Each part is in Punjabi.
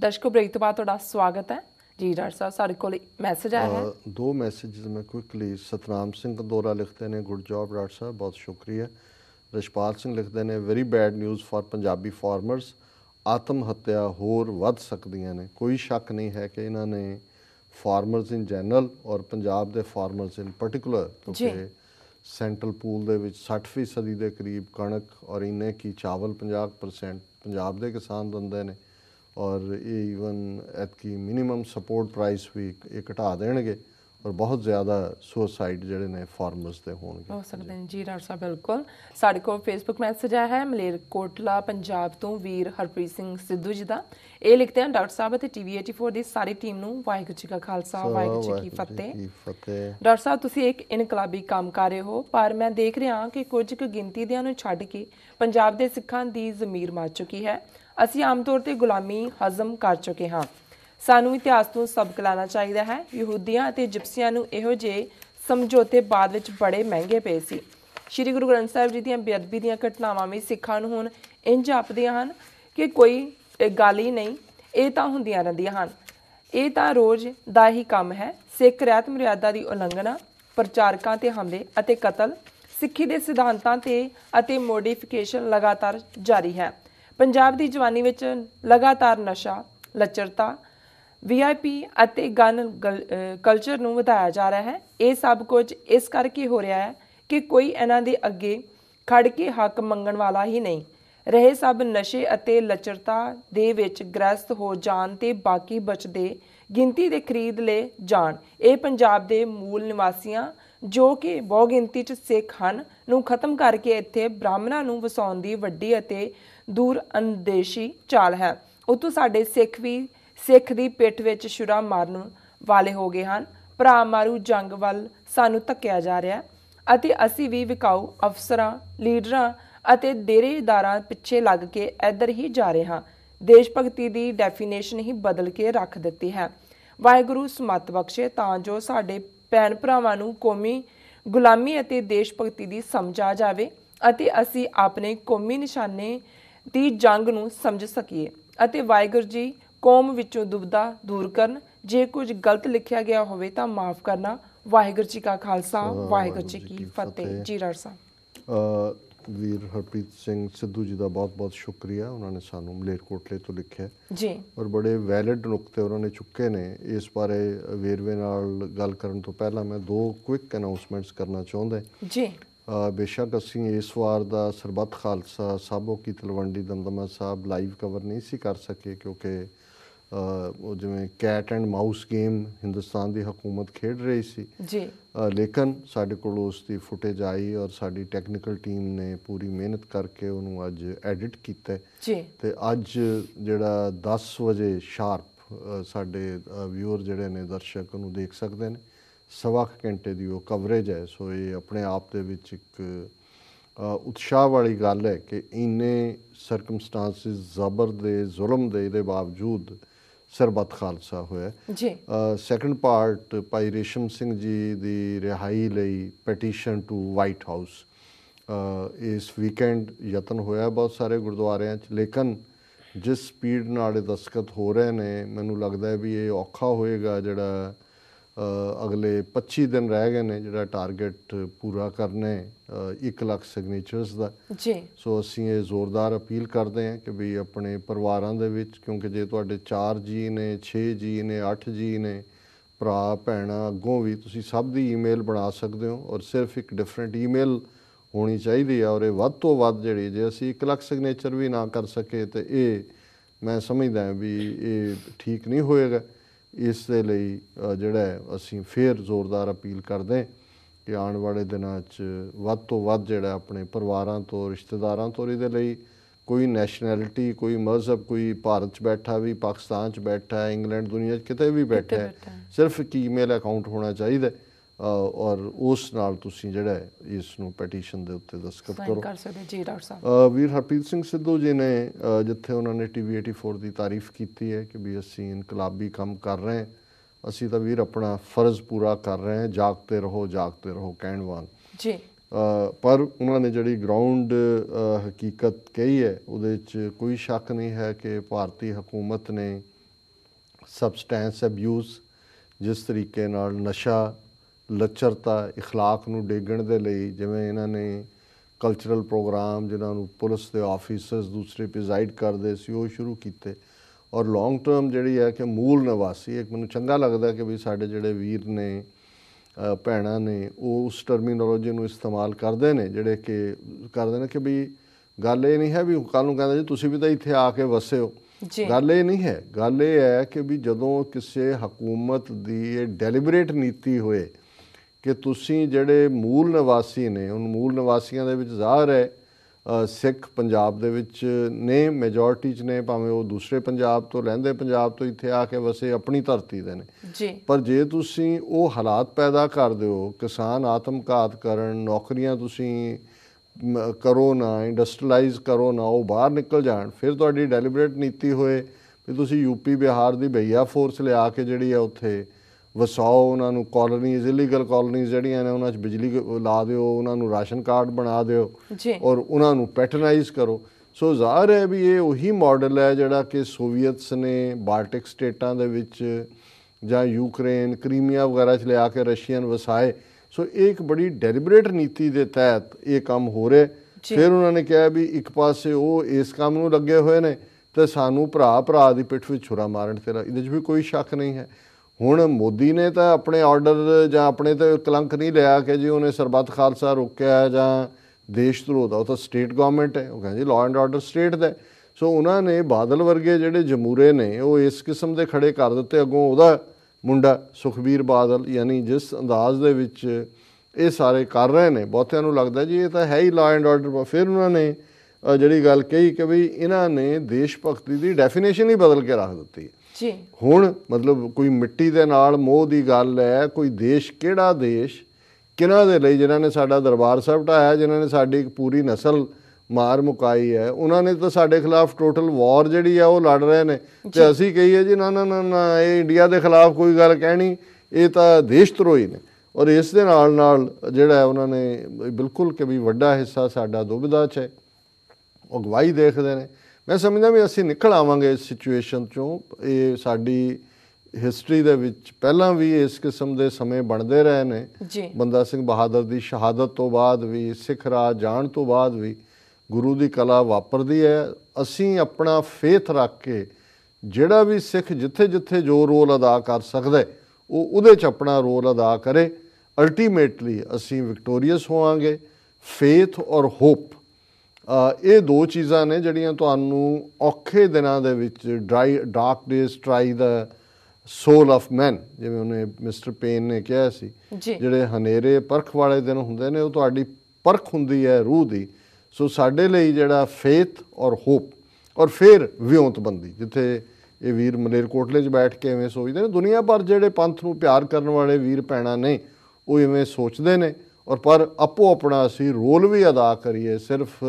ਦਰਸ਼ਕੋ ਬ੍ਰੇਕ ਤੋਂ ਬਾਅਦ ਤੁਹਾਡਾ ਸਵਾਗਤ ਹੈ ਜੀ ਡਾਕਟਰ ਸਾਹਿਬ ਸਾਡੇ ਕੋਲ ਮੈਸੇਜ ਆਇਆ ਹੈ ਦੋ ਮੈਸੇजेस ਮੈਂ ਕੁਇਕਲੀ ਸਤਨਾਮ ਸਿੰਘ ਦੋਰਾ ਲਿਖਦੇ ਨੇ ਗੁੱਡ ਜੌਬ ਡਾਕਟਰ ਸਾਹਿਬ ਬਹੁਤ ਸ਼ੁਕਰੀਆ ਰਸ਼ਪਾਲ ਸਿੰਘ ਲਿਖਦੇ ਨੇ very bad news for Punjabi farmers ਆਤਮ ਹੱਤਿਆ ਹੋਰ ਵੱਧ ਸਕਦੀਆਂ ਨੇ ਕੋਈ ਸ਼ੱਕ ਨਹੀਂ ਹੈ ਕਿ ਇਹਨਾਂ ਨੇ ਫਾਰਮਰਸ ਇਨ ਜਨਰਲ ਔਰ ਪੰਜਾਬ ਦੇ ਫਾਰਮਰਸ ਇਨ ਪਾਰਟਿਕੂਲਰ ਕਿਉਂਕਿ ਸੈਂਟਰਲ ਪੂਲ ਦੇ ਵਿੱਚ 60% ਦੇ ਕਰੀਬ ਕਣਕ ਔਰ ਇਨੇ ਕੀ ਚਾਵਲ 50% ਪੰਜਾਬ ਦੇ ਕਿਸਾਨ ਦਿੰਦੇ ਨੇ ਔਰ ਇਹ ਇਵਨ ਐਤ ਕੀ ਮਿਨੀਮਮ ਸਪੋਰਟ ਪ੍ਰਾਈਸ ਵੀ ਇਹ ਘਟਾ ਦੇਣਗੇ ਔਰ ਬਹੁਤ ਜ਼ਿਆਦਾ ਸੁਸਾਈਡ ਜਿਹੜੇ ਨੇ ਫਾਰਮਰਸ ਦੇ ਹੋਣਗੇ ਹੋ ਸਕਦੇ ਨੇ ਜੀ ਡਾਕਟਰ ਸਾਹਿਬ ਬਿਲਕੁਲ ਸਾਡੇ ਕੋਲ ਫੇਸਬੁੱਕ ਮੈਸੇਜ ਆਇਆ ਹੈ ਮਲੇਰ ਕੋਟਲਾ ਪੰਜਾਬ ਤੋਂ ਵੀਰ ਹਰਪ੍ਰੀਤ ਸਿੰਘ ਸਿੱਧੂ ਜੀ ਦਾ ਇਹ ਲਿਖਦੇ ਹਨ ਡਾਕਟਰ ਸਾਹਿਬ ਅਤੇ ਟੀਵੀ 84 ਦੀ ਸਾਰੀ ਟੀਮ ਨੂੰ ਵਾਹਿਗੁਰੂ ਜੀ ਕਾ ਖਾਲਸਾ ਵਾਹਿਗੁਰੂ ਜੀ ਕੀ ਫਤਿਹ ਡਾਕਟਰ ਸਾਹਿਬ ਤੁਸੀਂ ਇੱਕ ਇਨਕਲਾਬੀ ਕੰਮ ਕਰ ਰਹੇ ਹੋ ਪਰ ਮੈਂ ਦੇਖ ਰਿਹਾ ਹਾਂ ਕਿ ਕੁਝ ਕੁ ਗਿਣਤੀ ਦਿਆਂ ਨੂੰ ਛੱਡ ਕੇ ਪੰਜਾਬ ਦੇ ਸਿੱਖਾਂ ਦੀ ਜ਼ਮੀਰ ਮਰ ਚੁੱਕੀ ਹੈ ਅਸੀਂ ਆਮ ਤੌਰ ਤੇ ਗੁਲਾਮੀ ਹਜ਼ਮ ਕਰ ਚੁੱਕੇ ਹਾਂ ਸਾਨੂੰ ਇਤਿਹਾਸ ਤੋਂ ਸਬਕ ਲੈਣਾ ਚਾਹੀਦਾ ਹੈ ਯਹੂਦੀਆਂ ਅਤੇ ਜਿਪਸੀਆਂ ਨੂੰ ਇਹੋ ਜਿਹੇ ਸਮਝੌਤੇ ਬਾਅਦ ਵਿੱਚ ਬੜੇ ਮਹਿੰਗੇ ਪਏ ਸੀ ਸ੍ਰੀ ਗੁਰੂ ਗ੍ਰੰਥ ਸਾਹਿਬ ਜੀ ਦੀਆਂ ਬੇਅਦਬੀ ਦੀਆਂ ਘਟਨਾਵਾਂ ਵੀ ਸਿੱਖਾਂ ਨੂੰ ਹੁਣ ਇੰਜ ਆਪਦੀਆਂ ਹਨ ਕਿ ਕੋਈ ਗੱਲ ਹੀ ਨਹੀਂ ਇਹ ਤਾਂ ਹੁੰਦੀਆਂ ਰਹਿੰਦੀਆਂ ਹਨ ਇਹ ਤਾਂ ਰੋਜ਼ ਦਾ ਹੀ ਕੰਮ ਹੈ ਸਿੱਖ ਰਹਿਤ ਮਰਿਆਦਾ ਦੀ ਉਲੰਘਣਾ ਪ੍ਰਚਾਰਕਾਂ ਤੇ ਹਮਲੇ ਅਤੇ ਕਤਲ ਸਿੱਖੀ ਦੇ ਸਿਧਾਂਤਾਂ ਤੇ ਅਤੇ ਮੋਡੀਫਿਕੇਸ਼ਨ ਲਗਾਤਾਰ ਜਾਰੀ ਹੈ ਪੰਜਾਬ ਦੀ ਜਵਾਨੀ ਵਿੱਚ ਲਗਾਤਾਰ ਨਸ਼ਾ ਲੱਚਰਤਾ ਵੀਆਈਪੀ ਅਤੇ ਗਨ ਕਲਚਰ ਨੂੰ ਵਧਾਇਆ ਜਾ ਰਿਹਾ ਹੈ ਇਹ ਸਭ ਕੁਝ ਇਸ ਕਰਕੇ ਹੋ ਰਿਹਾ ਹੈ ਕਿ ਕੋਈ ਇਹਨਾਂ ਦੇ ਅੱਗੇ ਖੜ ਕੇ ਹੱਕ ਮੰਗਣ ਵਾਲਾ ਹੀ ਨਹੀਂ ਰਹੇ ਸਭ ਨਸ਼ੇ ਅਤੇ ਲਚਰਤਾ ਦੇ ਵਿੱਚ ਗ੍ਰਸਤ ਹੋ ਜਾਣ ਤੇ ਬਾਕੀ ਬਚਦੇ ਗਿਣਤੀ ਦੇ ਖਰੀਦ ਲੈ ਜਾਣ ਇਹ ਪੰਜਾਬ ਦੇ ਮੂਲ ਨਿਵਾਸੀਆਂ ਜੋ ਕਿ ਬਹੁ ਗਿਣਤੀ ਚ ਸਿੱਖ ਹਨ ਨੂੰ ਖਤਮ ਕਰਕੇ ਇੱਥੇ ਬ੍ਰਾਹਮਣਾਂ ਨੂੰ ਵਸਾਉਣ ਦੀ ਵੱਡੀ ਅਤੇ ਦੂਰ ਅੰਦੇਸ਼ੀ ਚਾਲ ਹੈ ਉਤੋਂ ਸਾਡੇ ਸਿੱਖ ਵੀ ਸਿੱਖ ਦੀ ਪਿੱਠ ਵਿੱਚ ਛੁਰਾ ਮਾਰਨ ਵਾਲੇ ਹੋ ਗਏ ਹਨ ਭਰਾ ਮਾਰੂ ਜੰਗ ਵੱਲ ਸਾਨੂੰ ਧੱਕਿਆ ਜਾ ਰਿਹਾ ਅਤੇ ਅਸੀਂ ਵੀ ਵਿਕਾਉ ਅਫਸਰਾਂ ਲੀਡਰਾਂ ਅਤੇ ਦੇਰੇਦਾਰਾਂ ਪਿੱਛੇ ਲੱਗ ਕੇ ਇੱਧਰ ਹੀ ਜਾ ਰਹੇ ਹਾਂ ਦੇਸ਼ ਭਗਤੀ ਦੀ ਡੈਫੀਨੇਸ਼ਨ ਹੀ ਬਦਲ ਕੇ ਰੱਖ ਦਿੱਤੀ ਹੈ ਵਾਹਿਗੁਰੂ ਸਮਤ ਬਖਸ਼ੇ ਤਾਂ ਜੋ ਸਾਡੇ ਭੈਣ ਭਰਾਵਾਂ ਨੂੰ ਕੌਮੀ ਗੁਲਾਮੀ ਅਤੇ ਦੇਸ਼ ਭਗਤੀ ਦੀ ਸਮਝ ਆ ਜਾਵੇ ਅਤੇ ਅਸੀਂ ਆਪਣੇ ਕੌਮੀ ਨਿਸ਼ਾਨੇ ਦੀ ਜੰਗ ਨੂੰ ਸਮਝ ਸਕੀਏ ਅਤੇ ਵਾਹਿਗੁਰੂ ਜੀ ਕੌਮ ਵਿੱਚੋਂ ਦੁਬਦਾ ਦੂਰ ਕਰਨ ਜੇ ਕੁਝ ਗਲਤ ਲਿਖਿਆ ਗਿਆ ਹੋਵੇ ਤਾਂ ਮਾਫ ਕਰਨਾ ਵਾਹਿਗੁਰੂ ਜੀ ਕਾ ਖਾਲਸਾ ਵਾਹਿਗੁਰੂ ਜੀ ਕੀ ਫਤਿਹ ਜੀ ਸਾਹਿਬ ਵੀਰ ਹਰਪ੍ਰੀਤ ਸਿੰਘ ਸਿੱਧੂ ਜੀ ਦਾ ਬਹੁਤ-ਬਹੁਤ ਸ਼ੁਕਰੀਆ ਉਹਨਾਂ ਨੇ ਸਾਨੂੰ ਮਲੇਰਕੋਟਲੇ ਤੋਂ ਲਿਖਿਆ ਜੀ ਔਰ ਬੜੇ ਵੈਲਿਡ ਨੁਕਤੇ ਉਹਨਾਂ ਨੇ ਚੁੱਕੇ ਨੇ ਇਸ ਬਾਰੇ ਵੇਰਵੇ ਨਾਲ ਗੱਲ ਕਰਨ ਤੋਂ ਪਹਿਲਾਂ ਮੈਂ ਦੋ ਕੁਇਕ ਅਨਾਉਂਸਮੈਂਟਸ ਕਰਨਾ ਚਾਹੁੰਦਾ ਜੀ ਬੇਸ਼ੱਕ ਅਸੀਂ ਇਸ ਵਾਰ ਦਾ ਸਰਬੱਤ ਖਾਲਸਾ ਸਾਬੋ ਕੀ ਤਲਵੰਡੀ ਦਮਦਮਾ ਸਾਹਿਬ ਲਾਈਵ ਕਵਰ ਨਹੀਂ ਸੀ ਕਰ ਸਕੇ ਕਿਉਂਕਿ ਉਹ ਜਿਵੇਂ cat and mouse game Hindustan ਦੀ ਹਕੂਮਤ ਖੇਡ ਰਹੀ ਸੀ ਜੀ ਲੇਕਿਨ ਸਾਡੇ ਕੋਲ ਉਸ ਦੀ ਫੁਟੇਜ ਆਈ ਔਰ ਸਾਡੀ ਟੈਕਨੀਕਲ ਟੀਮ ਨੇ ਪੂਰੀ ਮਿਹਨਤ ਕਰਕੇ ਉਹਨੂੰ ਅੱਜ ਐਡਿਟ ਕੀਤਾ ਜੀ ਤੇ ਅੱਜ ਜਿਹੜਾ 10 ਵਜੇ ਸ਼ਾਰਪ ਸਾਡੇ ਵਿਊਅਰ ਜਿਹੜੇ ਨੇ ਦਰਸ਼ਕ ਨੂੰ ਦੇਖ ਸਕਦੇ ਨੇ ਸਵਾਖ ਘੰਟੇ ਦੀ ਉਹ ਕਵਰੇਜ ਹੈ ਸੋ ਇਹ ਆਪਣੇ ਆਪ ਦੇ ਵਿੱਚ ਇੱਕ ਉਤਸ਼ਾਹ ਵਾਲੀ ਗੱਲ ਹੈ ਕਿ ਇੰਨੇ ਸਰਕਮਸਟੈਂਸਸ ਜ਼ਬਰ ਦੇ ਜ਼ੁਲਮ ਦੇ ਦੇ ਬਾਵਜੂਦ ਸਰਬੱਤ ਖਾਲਸਾ ਹੋਇਆ ਜੀ ਸੈਕੰਡ ਪਾਰਟ ਭਾਈ ਰੇਸ਼ਮ ਸਿੰਘ ਜੀ ਦੀ ਰਿਹਾਈ ਲਈ ਪਟੀਸ਼ਨ ਟੂ ਵਾਈਟ ਹਾਊਸ ਇਸ ਵੀਕਐਂਡ ਯਤਨ ਹੋਇਆ ਬਹੁਤ ਸਾਰੇ ਗੁਰਦੁਆਰਿਆਂ 'ਚ ਲੇਕਿਨ ਜਿਸ ਸਪੀਡ ਨਾਲ ਇਹ ਦਸਖਤ ਹੋ ਰਹੇ ਨੇ ਮੈਨੂੰ ਲੱਗਦਾ ਹੈ ਵੀ ਇਹ ਔਖਾ ਹੋਏਗਾ ਜਿਹੜਾ ਅਗਲੇ 25 ਦਿਨ ਰਹਿ ਗਏ ਨੇ ਜਿਹੜਾ ਟਾਰਗੇਟ ਪੂਰਾ ਕਰਨੇ 1 ਲੱਖ ਸਿਗਨੇਚਰਸ ਦਾ ਜੀ ਸੋ ਅਸੀਂ ਇਹ ਜ਼ੋਰਦਾਰ ਅਪੀਲ ਕਰਦੇ ਹਾਂ ਕਿ ਵੀ ਆਪਣੇ ਪਰਿਵਾਰਾਂ ਦੇ ਵਿੱਚ ਕਿਉਂਕਿ ਜੇ ਤੁਹਾਡੇ 4 ਜੀ ਨੇ 6 ਜੀ ਨੇ 8 ਜੀ ਨੇ ਭਰਾ ਭੈਣਾ ਅੱਗੋਂ ਵੀ ਤੁਸੀਂ ਸਭ ਦੀ ਈਮੇਲ ਬਣਾ ਸਕਦੇ ਹੋ ਔਰ ਸਿਰਫ ਇੱਕ ਡਿਫਰੈਂਟ ਈਮੇਲ ਹੋਣੀ ਚਾਹੀਦੀ ਹੈ ਔਰ ਇਹ ਵੱਧ ਤੋਂ ਵੱਧ ਜਿਹੜੀ ਜੇ ਅਸੀਂ 1 ਲੱਖ ਸਿਗਨੇਚਰ ਵੀ ਨਾ ਕਰ ਸਕੇ ਤੇ ਇਹ ਮੈਂ ਸਮਝਦਾ ਵੀ ਇਹ ਠੀਕ ਨਹੀਂ ਹੋਏਗਾ ਇਸ ਦੇ ਲਈ ਜਿਹੜਾ ਅਸੀਂ ਫੇਰ ਜ਼ੋਰਦਾਰ ਅਪੀਲ ਕਰਦੇ ਕਿ ਆਉਣ ਵਾਲੇ ਦਿਨਾਂ 'ਚ ਵੱਧ ਤੋਂ ਵੱਧ ਜਿਹੜਾ ਆਪਣੇ ਪਰਿਵਾਰਾਂ ਤੋਂ ਰਿਸ਼ਤੇਦਾਰਾਂ ਤੋਂ ਇਹਦੇ ਲਈ ਕੋਈ ਨੈਸ਼ਨੈਲਿਟੀ ਕੋਈ ਮਜ਼ਹਬ ਕੋਈ ਭਾਰਤ 'ਚ ਬੈਠਾ ਵੀ ਪਾਕਿਸਤਾਨ 'ਚ ਬੈਠਾ ਇੰਗਲੈਂਡ ਦੁਨੀਆ 'ਚ ਕਿਤੇ ਵੀ ਬੈਠਾ ਹੈ ਸਿਰਫ ਇੱਕ ਈਮੇਲ ਅਕਾਊਂਟ ਹੋਣਾ ਚਾਹੀਦਾ ਹੈ ਔਰ ਉਸ ਨਾਲ ਤੁਸੀਂ ਜਿਹੜਾ ਇਸ ਨੂੰ ਪਟੀਸ਼ਨ ਦੇ ਉੱਤੇ ਦਸਤਖਤ ਕਰੋ ਕਰ ਸਕਦੇ ਜੀ ਡਾਕਟਰ ਸਾਹਿਬ ਵੀਰ ਹਰਪ੍ਰੀਤ ਸਿੰਘ ਸਿੱਧੂ ਜੀ ਨੇ ਜਿੱਥੇ ਉਹਨਾਂ ਨੇ ਟੀਵੀ 84 ਦੀ ਤਾਰੀਫ ਕੀਤੀ ਹੈ ਕਿ ਵੀ ਅਸੀਂ ਇਨਕਲਾਬੀ ਕੰਮ ਕਰ ਰਹੇ ਹਾਂ ਅਸੀਂ ਤਾਂ ਵੀਰ ਆਪਣਾ ਫਰਜ਼ ਪੂਰਾ ਕਰ ਰਹੇ ਹਾਂ ਜਾਗਤੇ ਰਹੋ ਜਾਗਤੇ ਰਹੋ ਕਹਿਣ ਵਾਂਗ ਜੀ ਪਰ ਉਹਨਾਂ ਨੇ ਜਿਹੜੀ ਗਰਾਊਂਡ ਹਕੀਕਤ ਕਹੀ ਹੈ ਉਹਦੇ ਵਿੱਚ ਕੋਈ ਸ਼ੱਕ ਨਹੀਂ ਹੈ ਕਿ ਭਾਰਤੀ ਹਕੂਮਤ ਨੇ ਸਬਸਟੈਂਸ ਅਬਿਊਜ਼ ਜਿਸ ਤਰੀਕੇ ਨਾਲ ਨਸ਼ਾ ਲਚਰਤਾ اخلاق ਨੂੰ ਡੇਗਣ ਦੇ ਲਈ ਜਿਵੇਂ ਇਹਨਾਂ ਨੇ ਕਲਚਰਲ ਪ੍ਰੋਗਰਾਮ ਜਿਨ੍ਹਾਂ ਨੂੰ ਪੁਲਿਸ ਦੇ ਆਫੀਸਰਸ ਦੂਸਰੇ ਪ੍ਰੈਜ਼ਾਈਡ ਕਰਦੇ ਸੀ ਉਹ ਸ਼ੁਰੂ ਕੀਤੇ ਔਰ ਲੌਂਗ ਟਰਮ ਜਿਹੜੀ ਹੈ ਕਿ ਮੂਲ ਨਿਵਾਸੀ ਇੱਕ ਮੈਨੂੰ ਚੰਗਾ ਲੱਗਦਾ ਕਿ ਵੀ ਸਾਡੇ ਜਿਹੜੇ ਵੀਰ ਨੇ ਭੈਣਾਂ ਨੇ ਉਹ ਉਸ ਟਰਮੀਨੋਲੋਜੀ ਨੂੰ ਇਸਤੇਮਾਲ ਕਰਦੇ ਨੇ ਜਿਹੜੇ ਕਿ ਕਰਦੇ ਨੇ ਕਿ ਵੀ ਗੱਲ ਇਹ ਨਹੀਂ ਹੈ ਵੀ ਕੱਲ ਨੂੰ ਕਹਿੰਦਾ ਜੀ ਤੁਸੀਂ ਵੀ ਤਾਂ ਇੱਥੇ ਆ ਕੇ ਵਸੇ ਹੋ ਗੱਲ ਇਹ ਨਹੀਂ ਹੈ ਗੱਲ ਇਹ ਹੈ ਕਿ ਵੀ ਜਦੋਂ ਕਿਸੇ ਹਕੂਮਤ ਦੀ ਇਹ ਡੈਲੀਬਰੇਟ ਨੀਤੀ ਹੋਏ ਕਿ ਤੁਸੀਂ ਜਿਹੜੇ ਮੂਲ ਨਿਵਾਸੀ ਨੇ ਉਹਨਾਂ ਮੂਲ ਨਿਵਾਸੀਆਂ ਦੇ ਵਿੱਚ ਜ਼ਾਹਰ ਹੈ ਸਿੱਖ ਪੰਜਾਬ ਦੇ ਵਿੱਚ ਨੇ ਮੈਜੋਰਟੀ ਚ ਨੇ ਭਾਵੇਂ ਉਹ ਦੂਸਰੇ ਪੰਜਾਬ ਤੋਂ ਲੈਂਦੇ ਪੰਜਾਬ ਤੋਂ ਇੱਥੇ ਆ ਕੇ ਵਸੇ ਆਪਣੀ ਧਰਤੀ ਦੇ ਨੇ ਜੀ ਪਰ ਜੇ ਤੁਸੀਂ ਉਹ ਹਾਲਾਤ ਪੈਦਾ ਕਰ ਦਿਓ ਕਿਸਾਨ ਆਤਮਕਾਤ ਕਰਨ ਨੌਕਰੀਆਂ ਤੁਸੀਂ ਕਰੋ ਨਾ ਇੰਡਸਟਰੀਲਾਈਜ਼ ਕਰੋ ਨਾ ਉਹ ਬਾਹਰ ਨਿਕਲ ਜਾਣ ਫਿਰ ਤੁਹਾਡੀ ਡੈਲੀਬਰੇਟ ਨੀਤੀ ਹੋਏ ਵੀ ਤੁਸੀਂ ਯੂਪੀ ਬਿਹਾਰ ਦੀ ਭਈਆ ਫੋਰਸ ਲਿਆ ਕੇ ਜਿਹੜੀ ਆ ਉੱਥੇ ਵਸਾਓ ਉਹਨਾਂ ਨੂੰ ਕਾਲੋਨੀਜ਼ ਇਲੀਗਲ ਕਾਲੋਨੀਜ਼ ਜਿਹੜੀਆਂ ਨੇ ਉਹਨਾਂ 'ਚ ਬਿਜਲੀ ਲਾ ਦਿਓ ਉਹਨਾਂ ਨੂੰ ਰਾਸ਼ਨ ਕਾਰਡ ਬਣਾ ਦਿਓ ਔਰ ਉਹਨਾਂ ਨੂੰ ਪੈਟਰਨਾਈਜ਼ ਕਰੋ ਸੋ ਜ਼ਾਹਰ ਹੈ ਵੀ ਇਹ ਉਹੀ ਮਾਡਲ ਹੈ ਜਿਹੜਾ ਕਿ ਸੋਵੀਅਤਸ ਨੇ ਬਾਲਟਿਕ ਸਟੇਟਾਂ ਦੇ ਵਿੱਚ ਜਾਂ ਯੂਕਰੇਨ ਕ੍ਰੀਮੀਆ ਵਗੈਰਾ 'ਚ ਲਿਆ ਕੇ ਰਸ਼ੀਅਨ ਵਸਾਏ ਸੋ ਇੱਕ ਬੜੀ ਡੈਲੀਬਰੇਟ ਨੀਤੀ ਦੇ ਤਹਿਤ ਇਹ ਕੰਮ ਹੋ ਰਿਹਾ ਫਿਰ ਉਹਨਾਂ ਨੇ ਕਿਹਾ ਵੀ ਇੱਕ ਪਾਸੇ ਉਹ ਇਸ ਕੰਮ ਨੂੰ ਲੱਗੇ ਹੋਏ ਨੇ ਤੇ ਸਾਨੂੰ ਭਰਾ ਭਰਾ ਦੀ ਪਿੱਠ ਵਿੱਚ ਛੁਰਾ ਮਾਰਨ ਤੇ ਇਹਦੇ 'ਚ ਵੀ ਕੋਈ ਸ਼ੱਕ ਨਹੀਂ ਹੈ ਹੁਣ ਮੋਦੀ ਨੇ ਤਾਂ ਆਪਣੇ ਆਰਡਰ ਜਾਂ ਆਪਣੇ ਤੇ ਕਲੰਕ ਨਹੀਂ ਲਿਆ ਕਿ ਜੀ ਉਹਨੇ ਸਰਬੱਤ ਖਾਲਸਾ ਰੋਕਿਆ ਜਾਂ ਦੇਸ਼ ਧਰੋਹ ਦਾ ਉਹ ਤਾਂ ਸਟੇਟ ਗਵਰਨਮੈਂਟ ਹੈ ਉਹ ਕਹਿੰਦੇ ਲਾਅ ਐਂਡ ਆਰਡਰ ਸਟੇਟ ਦਾ ਸੋ ਉਹਨਾਂ ਨੇ ਬਾਦਲ ਵਰਗੇ ਜਿਹੜੇ ਜਮੂਰੇ ਨੇ ਉਹ ਇਸ ਕਿਸਮ ਦੇ ਖੜੇ ਕਰ ਦਿੱਤੇ ਅੱਗੋਂ ਉਹਦਾ ਮੁੰਡਾ ਸੁਖਵੀਰ ਬਾਦਲ ਯਾਨੀ ਜਿਸ ਅੰਦਾਜ਼ ਦੇ ਵਿੱਚ ਇਹ ਸਾਰੇ ਕਰ ਰਹੇ ਨੇ ਬਹੁਤਿਆਂ ਨੂੰ ਲੱਗਦਾ ਜੀ ਇਹ ਤਾਂ ਹੈ ਹੀ ਲਾਅ ਐਂਡ ਆਰਡਰ ਫਿਰ ਉਹਨਾਂ ਨੇ ਜਿਹੜੀ ਗੱਲ ਕਹੀ ਕਿ ਵੀ ਇਹਨਾਂ ਨੇ ਦੇਸ਼ ਭਗਤੀ ਦੀ ਡੈਫੀਨੇਸ਼ਨ ਹੀ ਬਦਲ ਕੇ ਰੱਖ ਦਿੱਤੀ ਹੈ ਜੀ ਹੁਣ ਮਤਲਬ ਕੋਈ ਮਿੱਟੀ ਦੇ ਨਾਲ ਮੋਹ ਦੀ ਗੱਲ ਹੈ ਕੋਈ ਦੇਸ਼ ਕਿਹੜਾ ਦੇਸ਼ ਕਿਹਨਾਂ ਦੇ ਲਈ ਜਿਨ੍ਹਾਂ ਨੇ ਸਾਡਾ ਦਰਬਾਰ ਸਾਹਿਬ ਟਾਇਆ ਜਿਨ੍ਹਾਂ ਨੇ ਸਾਡੀ ਇੱਕ ਪੂਰੀ ਨਸਲ ਮਾਰ ਮੁਕਾਈ ਹੈ ਉਹਨਾਂ ਨੇ ਤਾਂ ਸਾਡੇ ਖਿਲਾਫ ਟੋਟਲ ਵਾਰ ਜਿਹੜੀ ਆ ਉਹ ਲੜ ਰਹੇ ਨੇ ਤੇ ਅਸੀਂ ਕਹੀਏ ਜੀ ਨਾ ਨਾ ਨਾ ਇਹ ਇੰਡੀਆ ਦੇ ਖਿਲਾਫ ਕੋਈ ਗੱਲ ਕਹਿਣੀ ਇਹ ਤਾਂ ਦੇਸ਼ ਧਰੋਹੀ ਨੇ ਔਰ ਇਸ ਦੇ ਨਾਲ ਨਾਲ ਜਿਹੜਾ ਉਹਨਾਂ ਨੇ ਬਿਲਕੁਲ ਕਿ ਵੀ ਵੱਡਾ ਹਿੱਸਾ ਸਾਡਾ ਦੁਬਿਧਾ 'ਚ ਹੈ ਗਵਾਹੀ ਦੇਖਦੇ ਨੇ ਮੈਂ ਸਮਝਦਾ ਵੀ ਅਸੀਂ ਨਿਕਲ ਆਵਾਂਗੇ ਇਸ ਸਿਚੁਏਸ਼ਨ ਚੋਂ ਇਹ ਸਾਡੀ ਹਿਸਟਰੀ ਦੇ ਵਿੱਚ ਪਹਿਲਾਂ ਵੀ ਇਸ ਕਿਸਮ ਦੇ ਸਮੇਂ ਬਣਦੇ ਰਹੇ ਨੇ ਬੰਦਾ ਸਿੰਘ ਬਹਾਦਰ ਦੀ ਸ਼ਹਾਦਤ ਤੋਂ ਬਾਅਦ ਵੀ ਸਿੱਖ ਰਾਜ ਜਾਣ ਤੋਂ ਬਾਅਦ ਵੀ ਗੁਰੂ ਦੀ ਕਲਾ ਵਾਪਰਦੀ ਹੈ ਅਸੀਂ ਆਪਣਾ ਫੇਥ ਰੱਖ ਕੇ ਜਿਹੜਾ ਵੀ ਸਿੱਖ ਜਿੱਥੇ-ਜਿੱਥੇ ਜੋ ਰੋਲ ਅਦਾ ਕਰ ਸਕਦਾ ਉਹ ਉਹਦੇ 'ਚ ਆਪਣਾ ਰੋਲ ਅਦਾ ਕਰੇ ਅਲਟੀਮੇਟਲੀ ਅਸੀਂ ਵਿਕਟੋਰੀਅਸ ਹੋਵਾਂਗੇ ਫੇਥ ਔਰ ਹੋਪ ਇਹ ਦੋ ਚੀਜ਼ਾਂ ਨੇ ਜਿਹੜੀਆਂ ਤੁਹਾਨੂੰ ਔਖੇ ਦਿਨਾਂ ਦੇ ਵਿੱਚ ਡਰਾਈ ਡਾਰਕ ਡੇਸ ਟਰਾਈ ਦਾ ਸੋਲ ਆਫ ਮੈਨ ਜਿਵੇਂ ਉਹਨੇ ਮਿਸਟਰ ਪੇਨ ਨੇ ਕਿਹਾ ਸੀ ਜਿਹੜੇ ਹਨੇਰੇ ਪਰਖ ਵਾਲੇ ਦਿਨ ਹੁੰਦੇ ਨੇ ਉਹ ਤੁਹਾਡੀ ਪਰਖ ਹੁੰਦੀ ਹੈ ਰੂਹ ਦੀ ਸੋ ਸਾਡੇ ਲਈ ਜਿਹੜਾ ਫੇਥ ਔਰ ਹੋਪ ਔਰ ਫਿਰ ਵਿਉਂਤਬੰਦੀ ਜਿੱਥੇ ਇਹ ਵੀਰ ਮਲੇਰਕੋਟਲੇ 'ਚ ਬੈਠ ਕੇ ਐਵੇਂ ਸੋਚਦੇ ਨੇ ਦੁਨੀਆ ਭਰ ਜਿਹੜੇ ਪੰਥ ਨੂੰ ਪਿਆਰ ਕਰਨ ਵਾਲੇ ਵੀਰ ਪੈਣਾ ਨੇ ਉਹ ਐਵੇਂ ਸੋਚਦੇ ਨੇ ਔਰ ਪਰ ਆਪੋ ਆਪਣਾ ਅਸੀਂ ਰੋਲ ਵੀ ਅਦਾ ਕਰੀਏ ਸਿਰਫ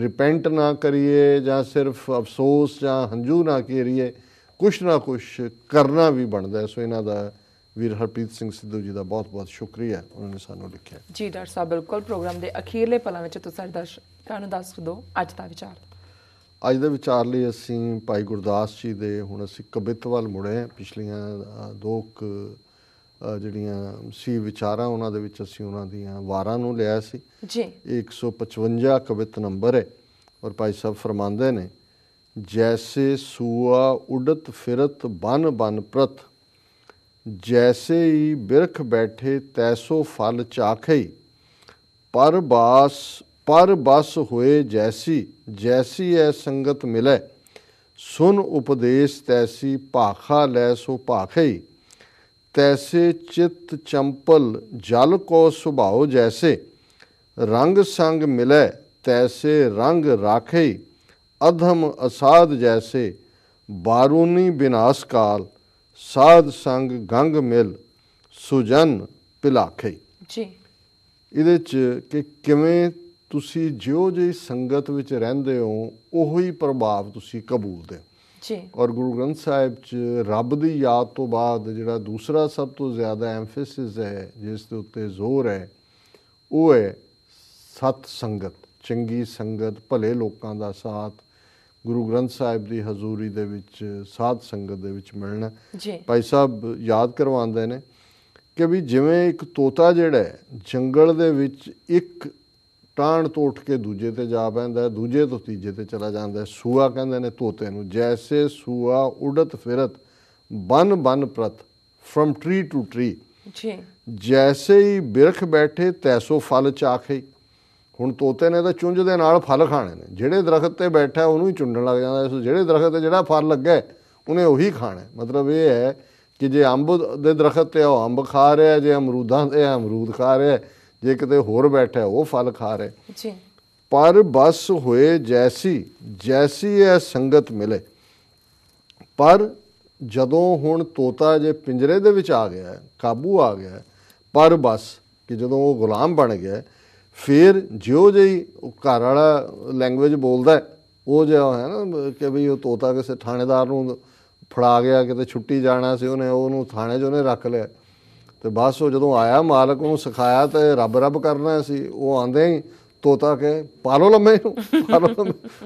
ਰਿਪੈਂਟ ਨਾ ਕਰੀਏ ਜਾਂ ਸਿਰਫ ਅਫਸੋਸ ਜਾਂ ਹੰਝੂ ਨਾ ਕਰੀਏ ਕੁਛ ਨਾ ਕੁਛ ਕਰਨਾ ਵੀ ਬਣਦਾ ਹੈ ਸੋ ਇਹਨਾਂ ਦਾ ਵੀਰ ਹਰਪ੍ਰੀਤ ਸਿੰਘ ਸਿੱਧੂ ਜੀ ਦਾ ਬਹੁਤ-ਬਹੁਤ ਸ਼ੁਕਰੀਆ ਉਹਨਾਂ ਨੇ ਸਾਨੂੰ ਲਿਖਿਆ ਜੀ ਡਾਕਟਰ ਸਾਹਿਬ ਬਿਲਕੁਲ ਪ੍ਰੋਗਰਾਮ ਦੇ ਅਖੀਰਲੇ ਪਲਾਂ ਵਿੱਚ ਤੁਸੀਂ ਦਰਸ਼ਕਾਂ ਨੂੰ ਦੱਸ ਦਿਓ ਅੱਜ ਦਾ ਵਿਚਾਰ ਅੱਜ ਦੇ ਵਿਚਾਰ ਲਈ ਅਸੀਂ ਭਾਈ ਗੁਰਦਾਸ ਜੀ ਦੇ ਹੁਣ ਅਸੀਂ ਕਬਿੱਤ ਮੁੜੇ ਪਿਛਲੀਆਂ ਦੋ ਜਿਹੜੀਆਂ ਸੀ ਵਿਚਾਰਾਂ ਉਹਨਾਂ ਦੇ ਵਿੱਚ ਅਸੀਂ ਉਹਨਾਂ ਦੀਆਂ ਵਾਰਾਂ ਨੂੰ ਲਿਆ ਸੀ ਜੀ 155 ਕਵਿਤ ਨੰਬਰ ਹੈ ਔਰ ਭਾਈ ਸਾਹਿਬ ਫਰਮਾਉਂਦੇ ਨੇ ਜੈਸੇ ਸੂਆ ਉਡਤ ਫਿਰਤ ਬਨ ਬਨ ਪ੍ਰਤ ਜੈਸੇ ਹੀ ਬਿਰਖ ਬੈਠੇ ਤੈਸੋ ਫਲ ਚਾਖੇ ਪਰ ਬਾਸ ਪਰ ਬਸ ਹੋਏ ਜੈਸੀ ਜੈਸੀ ਐ ਸੰਗਤ ਮਿਲੇ ਸੁਨ ਉਪਦੇਸ਼ ਤੈਸੀ ਭਾਖਾ ਲੈ ਸੋ ਭਾਖੇ ਤੈਸੇ ਚਿਤ ਚੰਪਲ ਜਲ ਕੋ ਸੁਭਾਉ ਜੈਸੇ ਰੰਗ ਸੰਗ ਮਿਲੇ ਤੈਸੇ ਰੰਗ ਰਾਖੇ ਅਧਮ ਅਸਾਧ ਜੈਸੇ ਬਾਰੂਨੀ ਵਿਨਾਸ਼ ਕਾਲ ਸਾਧ ਸੰਗ ਗੰਗ ਮਿਲ ਸੁਜਨ ਪਿਲਾਖੇ ਜੀ ਇਹਦੇ ਚ ਕਿ ਕਿਵੇਂ ਤੁਸੀਂ ਜਿਉ ਜਿਹੀ ਸੰਗਤ ਵਿੱਚ ਰਹਿੰਦੇ ਹੋ ਉਹੀ ਪ੍ਰਭਾਵ ਤੁਸੀਂ ਕਬੂਲਦੇ ਹੋ ਜੀ ਔਰ ਗੁਰੂ ਗ੍ਰੰਥ ਸਾਹਿਬ ਚ ਰੱਬ ਦੀ ਯਾਦ ਤੋਂ ਬਾਅਦ ਜਿਹੜਾ ਦੂਸਰਾ ਸਭ ਤੋਂ ਜ਼ਿਆਦਾ ਐਮਫਸਿਸ ਹੈ ਜਿਸ ਦੇ ਉੱਤੇ ਜ਼ੋਰ ਹੈ ਉਹ ਹੈ ਸਤ ਸੰਗਤ ਚੰਗੀ ਸੰਗਤ ਭਲੇ ਲੋਕਾਂ ਦਾ ਸਾਥ ਗੁਰੂ ਗ੍ਰੰਥ ਸਾਹਿਬ ਦੀ ਹਜ਼ੂਰੀ ਦੇ ਵਿੱਚ ਸਾਧ ਸੰਗਤ ਦੇ ਵਿੱਚ ਮਿਲਣਾ ਜੀ ਭਾਈ ਸਾਹਿਬ ਯਾਦ ਕਰਵਾਉਂਦੇ ਨੇ ਕਿ ਵੀ ਜਿਵੇਂ ਇੱਕ ਤੋਤਾ ਜਿਹੜਾ ਜੰਗਲ ਦੇ ਵਿੱਚ ਇੱਕ ਟਾਣ ਤੋਂ ਉੱਠ ਕੇ ਦੂਜੇ ਤੇ ਜਾ ਪੈਂਦਾ ਦੂਜੇ ਤੋਂ ਤੀਜੇ ਤੇ ਚਲਾ ਜਾਂਦਾ ਸੂਆ ਕਹਿੰਦੇ ਨੇ ਤੋਤੇ ਨੂੰ ਜੈਸੇ ਸੂਆ ਉਡਤ ਫਿਰਤ ਬਨ ਬਨ ਪ੍ਰਤ ਫਰਮ ਟ੍ਰੀ ਟੂ ਟ੍ਰੀ ਜੀ ਜੈਸੇ ਹੀ ਬਿਰਖ ਬੈਠੇ ਤੈਸੋ ਫਲ ਚਾਖੇ ਹੁਣ ਤੋਤੇ ਨੇ ਤਾਂ ਚੁੰਝ ਦੇ ਨਾਲ ਫਲ ਖਾਣੇ ਨੇ ਜਿਹੜੇ ਦਰਖਤ ਤੇ ਬੈਠਾ ਉਹਨੂੰ ਹੀ ਚੁੰਡਣ ਲੱਗ ਜਾਂਦਾ ਜਿਹੜੇ ਦਰਖਤ ਤੇ ਜਿਹੜਾ ਫਲ ਲੱਗਾ ਉਹਨੇ ਉਹੀ ਖਾਣਾ ਮਤਲਬ ਇਹ ਹੈ ਕਿ ਜੇ ਅੰਬ ਦੇ ਦਰਖਤ ਤੇ ਉਹ ਅੰਬ ਖਾ ਰਿਹਾ ਜੇ ਅਮਰੂਦਾਂ ਤੇ ਅਮਰੂਦ ਖਾ ਰਿਹਾ ਜੇ ਕਿਤੇ ਹੋਰ ਬੈਠਾ ਉਹ ਫਲ ਖਾ ਰਿਹਾ ਜੀ ਪਰ ਬਸ ਹੋਏ ਜੈਸੀ ਜੈਸੀ ਇਹ ਸੰਗਤ ਮਿਲੇ ਪਰ ਜਦੋਂ ਹੁਣ ਤੋਤਾ ਜੇ ਪਿੰਜਰੇ ਦੇ ਵਿੱਚ ਆ ਗਿਆ ਕਾਬੂ ਆ ਗਿਆ ਪਰ ਬਸ ਕਿ ਜਦੋਂ ਉਹ ਗੁਲਾਮ ਬਣ ਗਿਆ ਫਿਰ ਜਿਉ ਜਈ ਘਰ ਵਾਲਾ ਲੈਂਗੁਏਜ ਬੋਲਦਾ ਉਹ ਜਿਹਾ ਹੈ ਨਾ ਕਿ ਵੀ ਉਹ ਤੋਤਾ ਕਿਸੇ ਥਾਣੇਦਾਰ ਨੂੰ ਫੜਾ ਗਿਆ ਕਿਤੇ ਛੁੱਟੀ ਜਾਣਾ ਸੀ ਉਹਨੇ ਉਹਨੂੰ ਥਾਣੇ 'ਚ ਉਹਨੇ ਰੱਖ ਲਿਆ ਤੇ ਬਸ ਉਹ ਜਦੋਂ ਆਇਆ ਮਾਲਕ ਨੂੰ ਸਿਖਾਇਆ ਤੇ ਰੱਬ ਰੱਬ ਕਰਨਾ ਸੀ ਉਹ ਆਂਦੇ ਹੀ ਤੋਤਾ ਕੇ ਪਾਲੋ ਲੰਮੇ ਨੂੰ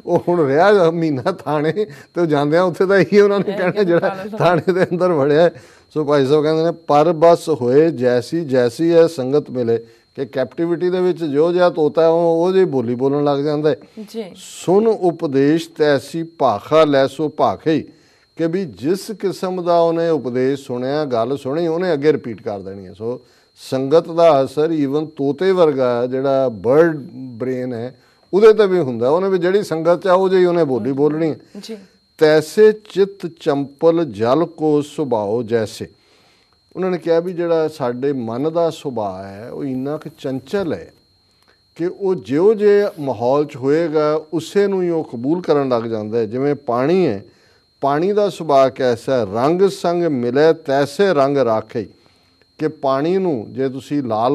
ਉਹ ਹੁਣ ਰਿਹਾ ਮਹੀਨਾ ਥਾਣੇ ਤੇ ਜਾਂਦੇ ਆ ਉੱਥੇ ਤਾਂ ਇਹੀ ਉਹਨਾਂ ਨੇ ਕਹਿਣਾ ਜਿਹੜਾ ਥਾਣੇ ਦੇ ਅੰਦਰ ਵੜਿਆ ਸੋ ਭਾਈ ਸਾਹਿਬ ਕਹਿੰਦੇ ਨੇ ਪਰ ਬਸ ਹੋਏ ਜੈਸੀ ਜੈਸੀ ਹੈ ਸੰਗਤ ਮਿਲੇ ਕਿ ਕੈਪਟੀਵਿਟੀ ਦੇ ਵਿੱਚ ਜੋ ਜਿਆ ਤੋਤਾ ਉਹ ਉਹਦੀ ਬੋਲੀ ਬੋਲਣ ਲੱਗ ਜਾਂਦਾ ਜੀ ਸੁਣ ਉਪਦੇਸ਼ ਤੈਸੀ ਭਾਖਾ ਲੈਸੋ ਭਾਖੇ ਕਿ ਵੀ ਜਿਸ ਕਿਸਮ ਦਾ ਉਹਨੇ ਉਪਦੇਸ਼ ਸੁਣਿਆ ਗੱਲ ਸੁਣੀ ਉਹਨੇ ਅੱਗੇ ਰਿਪੀਟ ਕਰ ਦੇਣੀ ਹੈ ਸੋ ਸੰਗਤ ਦਾ ਅਸਰ ਈਵਨ ਤੋਤੇ ਵਰਗਾ ਜਿਹੜਾ ਬਰਡ ਬ੍ਰੇਨ ਹੈ ਉਹਦੇ ਤੇ ਵੀ ਹੁੰਦਾ ਉਹਨੇ ਵੀ ਜਿਹੜੀ ਸੰਗਤ ਚ ਆਉ ਜਿਹੀ ਉਹਨੇ ਬੋਲੀ ਬੋਲਣੀ ਜੀ ਤੈਸੇ ਚਿੱਤ ਚੰਪਲ ਜਲ ਕੋ ਸੁਭਾਓ ਜੈਸੇ ਉਹਨਾਂ ਨੇ ਕਿਹਾ ਵੀ ਜਿਹੜਾ ਸਾਡੇ ਮਨ ਦਾ ਸੁਭਾਅ ਹੈ ਉਹ ਇੰਨਾ ਕਿ ਚੰਚਲ ਹੈ ਕਿ ਉਹ ਜਿਉ ਜੇ ਮਾਹੌਲ 'ਚ ਹੋਏਗਾ ਉਸੇ ਨੂੰ ਹੀ ਉਹ ਕਬੂਲ ਕਰਨ ਲੱਗ ਜਾਂਦਾ ਹੈ ਜਿਵੇਂ ਪਾਣੀ ਹੈ ਪਾਣੀ ਦਾ ਸੁਭਾਅ ਕੈਸਾ ਰੰਗ ਸੰਗ ਮਿਲੇ ਤੈਸੇ ਰੰਗ ਰਾਖੇ ਕਿ ਪਾਣੀ ਨੂੰ ਜੇ ਤੁਸੀਂ ਲਾਲ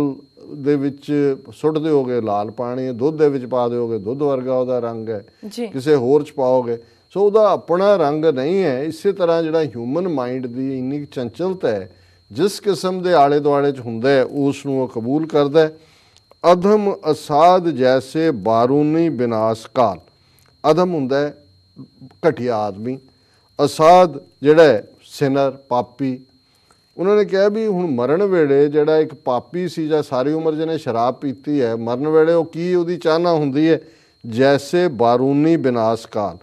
ਦੇ ਵਿੱਚ ਸੁੱਟ ਦਿਓਗੇ ਲਾਲ ਪਾਣੀ ਦੁੱਧ ਦੇ ਵਿੱਚ ਪਾ ਦਿਓਗੇ ਦੁੱਧ ਵਰਗਾ ਉਹਦਾ ਰੰਗ ਹੈ ਕਿਸੇ ਹੋਰ ਚ ਪਾਓਗੇ ਸੋ ਉਹਦਾ ਆਪਣਾ ਰੰਗ ਨਹੀਂ ਹੈ ਇਸੇ ਤਰ੍ਹਾਂ ਜਿਹੜਾ ਹਿਊਮਨ ਮਾਈਂਡ ਦੀ ਇੰਨੀ ਚੰਚਲਤਾ ਹੈ ਜਿਸ ਕਿਸਮ ਦੇ ਆਲੇ ਦੁਆਲੇ ਚ ਹੁੰਦਾ ਹੈ ਉਸ ਨੂੰ ਉਹ ਕਬੂਲ ਕਰਦਾ ਹੈ ਅਧਮ ਅਸਾਦ ਜੈਸੇ ਬਾਰੂਨੀ ਕਾਲ ਅਧਮ ਹੁੰਦਾ ਹੈ ਘਟਿਆ ਆਦਮੀ ਅਸਾਦ ਜਿਹੜਾ ਸਿਨਰ ਪਾਪੀ ਉਹਨਾਂ ਨੇ ਕਿਹਾ ਵੀ ਹੁਣ ਮਰਨ ਵੇਲੇ ਜਿਹੜਾ ਇੱਕ ਪਾਪੀ ਸੀ ਜਾਂ ਸਾਰੀ ਉਮਰ ਜਿਹਨੇ ਸ਼ਰਾਬ ਪੀਤੀ ਹੈ ਮਰਨ ਵੇਲੇ ਉਹ ਕੀ ਉਹਦੀ ਚਾਹਨਾ ਹੁੰਦੀ ਹੈ ਜੈਸੇ ਬਾਰੂਨੀ ਕਾਲ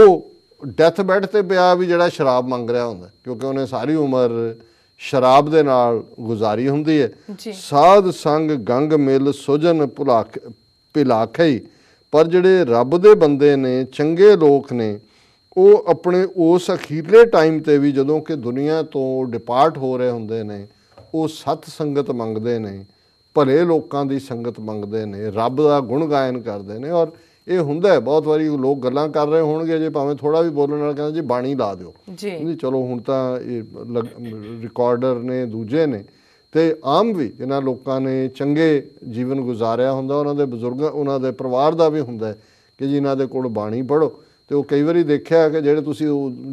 ਉਹ ਡੈਥ ਬੈੱਡ ਤੇ ਪਿਆ ਵੀ ਜਿਹੜਾ ਸ਼ਰਾਬ ਮੰਗ ਰਿਹਾ ਹੁੰਦਾ ਕਿਉਂਕਿ ਉਹਨੇ ਸਾਰੀ ਉਮਰ ਸ਼ਰਾਬ ਦੇ ਨਾਲ ਗੁਜ਼ਾਰੀ ਹੁੰਦੀ ਹੈ ਸਾਧ ਸੰਗ ਗੰਗ ਮਿਲ ਸੁਜਨ ਭੁਲਾਖ ਪਿਲਾਖੇ ਪਰ ਜਿਹੜੇ ਰੱਬ ਦੇ ਬੰਦੇ ਨੇ ਚੰਗੇ ਲੋਕ ਨੇ ਉਹ ਆਪਣੇ ਉਸ ਅਖੀਰਲੇ ਟਾਈਮ ਤੇ ਵੀ ਜਦੋਂ ਕਿ ਦੁਨੀਆ ਤੋਂ ਡਿਪਾਰਟ ਹੋ ਰਹੇ ਹੁੰਦੇ ਨੇ ਉਹ ਸਤ ਸੰਗਤ ਮੰਗਦੇ ਨੇ ਭਲੇ ਲੋਕਾਂ ਦੀ ਸੰਗਤ ਮੰਗਦੇ ਨੇ ਰੱਬ ਦਾ ਗੁਣ ਗਾਇਨ ਕਰਦੇ ਨੇ ਔਰ ਇਹ ਹੁੰਦਾ ਹੈ ਬਹੁਤ ਵਾਰੀ ਲੋਕ ਗੱਲਾਂ ਕਰ ਰਹੇ ਹੋਣਗੇ ਜੇ ਭਾਵੇਂ ਥੋੜਾ ਵੀ ਬੋਲਣ ਨਾਲ ਕਹਿੰਦਾ ਜੀ ਬਾਣੀ ਲਾ ਦਿਓ ਜੀ ਚਲੋ ਹੁਣ ਤਾਂ ਇਹ ਰਿਕਾਰਡਰ ਨੇ ਦੂਜੇ ਨੇ ਤੇ ਆਮ ਵੀ ਇਹਨਾਂ ਲੋਕਾਂ ਨੇ ਚੰਗੇ ਜੀਵਨ ਗੁਜ਼ਾਰਿਆ ਹੁੰਦਾ ਉਹਨਾਂ ਦੇ ਬਜ਼ੁਰਗਾਂ ਉਹਨਾਂ ਦੇ ਪਰਿਵਾਰ ਦਾ ਵੀ ਹੁੰਦਾ ਕਿ ਜੀ ਇਹਨਾਂ ਦੇ ਕੋਲ ਬਾਣੀ ਪੜੋ ਤੇ ਉਹ ਕਈ ਵਾਰੀ ਦੇਖਿਆ ਕਿ ਜਿਹੜੇ ਤੁਸੀਂ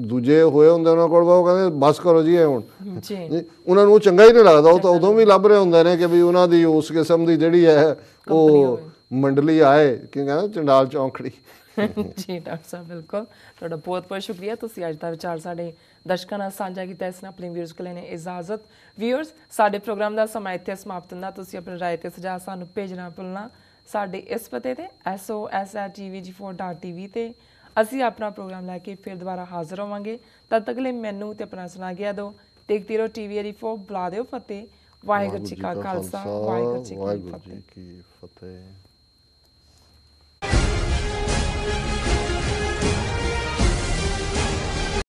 ਦੂਜੇ ਹੋਏ ਹੁੰਦੇ ਉਹਨਾਂ ਕੋਲ ਉਹ ਕਹਿੰਦੇ ਬਸ ਕਰੋ ਜੀ ਹੁਣ ਜੀ ਉਹਨਾਂ ਨੂੰ ਚੰਗਾ ਹੀ ਨਹੀਂ ਲੱਗਦਾ ਉਹ ਤਾਂ ਉਦੋਂ ਵੀ ਲੱਭ ਰਹੇ ਹੁੰਦੇ ਨੇ ਕਿ ਵੀ ਉਹਨਾਂ ਦੀ ਉਸ ਕਿਸਮ ਦੀ ਜਿਹੜੀ ਹੈ ਉਹ ਮੰਡਲੀ ਆਏ ਕਿ ਕਹਿੰਦਾ ਚੰਡਾਲ ਚੌਂਕੜੀ ਜੀ ਡਾਕਟਰ ਸਾਹਿਬ ਬਿਲਕੁਲ ਤੁਹਾਡਾ ਬਹੁਤ ਬਹੁਤ ਸ਼ੁਕਰੀਆ ਤੁਸੀਂ ਅੱਜ ਦਾ ਵਿਚਾਰ ਸਾਡੇ ਦਰਸ਼ਕਾਂ ਨਾਲ ਸਾਂਝਾ ਕੀਤਾ ਇਸ ਨਾਲ ਆਪਣੇ ਵੀਅਰਸ ਕੋਲ ਨੇ ਇਜਾਜ਼ਤ ਵੀਅਰਸ ਸਾਡੇ ਪ੍ਰੋਗਰਾਮ ਦਾ ਸਮਾਂ ਇੱਥੇ ਸਮਾਪਤ ਹੁੰਦਾ ਤੁਸੀਂ ਆਪਣੀ رائے ਤੇ ਸੁਝਾਅ ਸਾਨੂੰ ਭੇਜਣਾ ਭੁੱਲਣਾ ਸਾਡੇ ਇਸ ਪਤੇ ਤੇ sosatvg4.tv ਤੇ ਅਸੀਂ ਆਪਣਾ ਪ੍ਰੋਗਰਾਮ ਲੈ ਕੇ ਫਿਰ ਦੁਬਾਰਾ ਹਾਜ਼ਰ ਹੋਵਾਂਗੇ ਤਦ ਤੱਕ ਲਈ ਮੈਨੂੰ ਤੇ ਆਪਣਾ ਸੁਣਾ ਗਿਆ ਦੋ ਦੇਖਦੇ ਰਹੋ ਟੀਵੀ ਫੋਕ ਬੁਲਾ ਦਿਓ ਫਤਿਹ ਵਾਹਿਗੁਰੂ ਜੀ ਕਾ ਖਾਲਸਾ ਵਾਹਿਗੁਰੂ ਜੀ ਕੀ ਫਤਿਹ